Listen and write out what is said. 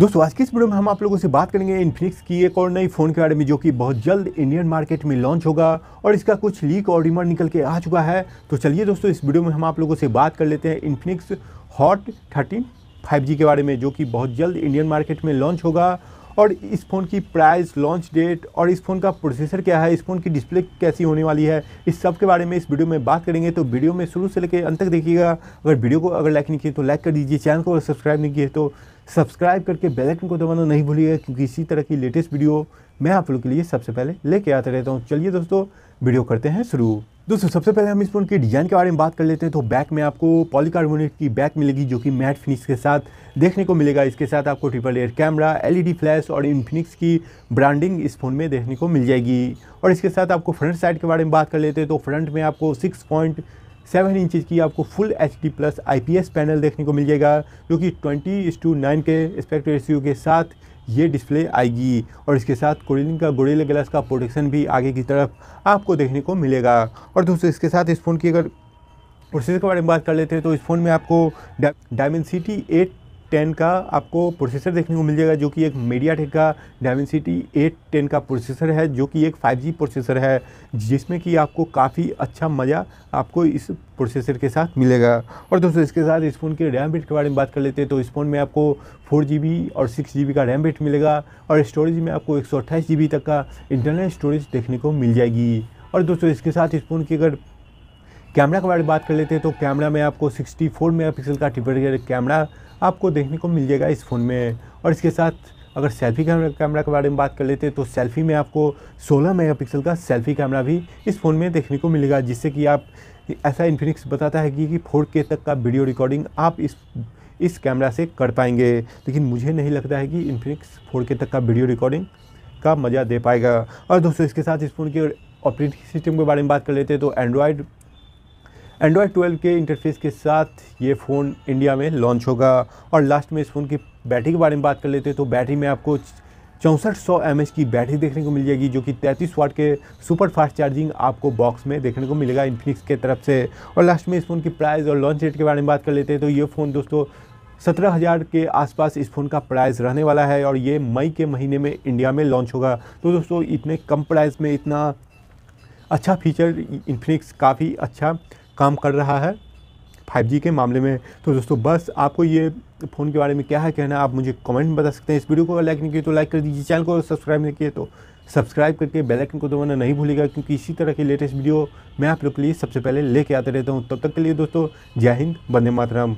दोस्तों आज की इस वीडियो में हम आप लोगों से बात करेंगे इन्फिनिक्स की एक और नई फ़ोन के बारे में जो कि बहुत जल्द इंडियन मार्केट में लॉन्च होगा और इसका कुछ लीक और रिमर निकल के आ चुका है तो चलिए दोस्तों इस वीडियो में हम आप लोगों से बात कर लेते हैं इन्फिनिक्स हॉट थर्टीन फाइव के बारे में जो कि बहुत जल्द इंडियन मार्केट में लॉन्च होगा और इस फ़ोन की प्राइस लॉन्च डेट और इस फ़ोन का प्रोसेसर क्या है इस फ़ोन की डिस्प्ले कैसी होने वाली है इस सब के बारे में इस वीडियो में बात करेंगे तो वीडियो में शुरू से लेकर अंत तक देखिएगा अगर वीडियो को अगर लाइक नहीं किए तो लाइक कर दीजिए चैनल को अगर सब्सक्राइब नहीं किए तो सब्सक्राइब करके बेल आइकन को दबाना नहीं भूलिएगा क्योंकि इसी तरह की लेटेस्ट वीडियो मैं आप लोग के लिए सबसे पहले लेके आते रहता हूँ चलिए दोस्तों वीडियो करते हैं शुरू दोस्तों सबसे पहले हम इस फोन के डिज़ाइन के बारे में बात कर लेते हैं तो बैक में आपको पॉलीकार्बोनेट की बैक मिलेगी जो कि मैट फिनिक्स के साथ देखने को मिलेगा इसके साथ आपको triple air camera LED flash और इन्फिनिक्स की ब्रांडिंग इस फोन में देखने को मिल जाएगी और इसके साथ आपको फ्रंट साइड के बारे में बात कर लेते हैं तो फ्रंट में आपको सिक्स पॉइंट सेवन इंचज की आपको full H D plus I P S panel देखने को मिल जाएगा जो कि ट्वेंटी इस टू नाइन के एस्पेक्ट रेशियो के साथ ये डिस्प्ले आएगी और इसके साथ कोरिलिन का गोरेला ग्लास का प्रोटेक्शन भी आगे की तरफ आपको देखने को मिलेगा और दोस्तों इसके साथ इस फ़ोन की अगर प्रोसेसर के बारे में बात कर लेते हैं तो इस फ़ोन में आपको डायमेंसिटी एट टेन का आपको प्रोसेसर देखने को मिल जाएगा जो कि एक मीडिया टेक का डायमेंसिटी एट टेन का प्रोसेसर है जो कि एक 5G प्रोसेसर है जिसमें कि आपको काफ़ी अच्छा मज़ा आपको इस प्रोसेसर के साथ मिलेगा और दोस्तों इसके साथ इस फ़ोन के रैम बेट के बारे में बात कर लेते हैं तो इस फ़ोन में आपको फोर जी और सिक्स जी का रैम बेट मिलेगा और स्टोरेज में आपको एक तक का इंटरनल स्टोरेज देखने को मिल जाएगी और दोस्तों इसके साथ इस फ़ोन की अगर कैमरा के बारे में बात कर लेते हैं तो कैमरा में आपको 64 पिक्सल का ट्रिपल कैमरा आपको देखने को मिल जाएगा इस फ़ोन में और इसके साथ अगर सेल्फी कैमरा कैमरा के बारे में बात कर लेते हैं तो सेल्फी में आपको 16 मेगापिक्सल का सेल्फी कैमरा भी इस फ़ोन में देखने को मिलेगा जिससे कि आप ऐसा इन्फिनिक्स बताता है कि, कि के तक का वीडियो रिकॉर्डिंग आप इस इस कैमरा से कर पाएंगे लेकिन मुझे नहीं लगता है कि इन्फिनिक्स के तक का वीडियो रिकॉर्डिंग का मज़ा दे पाएगा और दोस्तों इसके साथ इस फ़ोन के ऑपरेटिंग सिस्टम के बारे में बात कर लेते हैं तो एंड्रॉयड एंड्रॉयड 12 के इंटरफेस के साथ ये फ़ोन इंडिया में लॉन्च होगा और लास्ट में इस फ़ोन की बैटरी के बारे में बात कर लेते हैं तो बैटरी में आपको चौंसठ सौ एम की बैटरी देखने को मिल जाएगी जो कि तैंतीस वाट के सुपर फास्ट चार्जिंग आपको बॉक्स में देखने को मिलेगा इन्फिनिक्स के तरफ से और लास्ट में इस फ़ोन की प्राइस और लॉन्च डेट के बारे में बात कर लेते हैं तो ये फ़ोन दोस्तों सत्रह हज़ार के आसपास इस फ़ोन का प्राइस रहने वाला है और ये मई के महीने में इंडिया में लॉन्च होगा तो दोस्तों इतने कम प्राइस में इतना अच्छा फीचर इन्फिनिक्स काफ़ी अच्छा काम कर रहा है 5G के मामले में तो दोस्तों बस आपको ये फ़ोन के बारे में क्या है कहना आप मुझे कमेंट में बता सकते हैं इस वीडियो को अगर लाइक नहीं किया तो लाइक कर दीजिए चैनल को सब्सक्राइब नहीं किए तो सब्सक्राइब करके बेल आइकन को दबाना नहीं भूलेगा क्योंकि इसी तरह की लेटेस्ट वीडियो मैं आप लोग के लिए सबसे पहले लेके आते रहता हूँ तब तक के लिए दोस्तों जय हिंद बंदे मातरम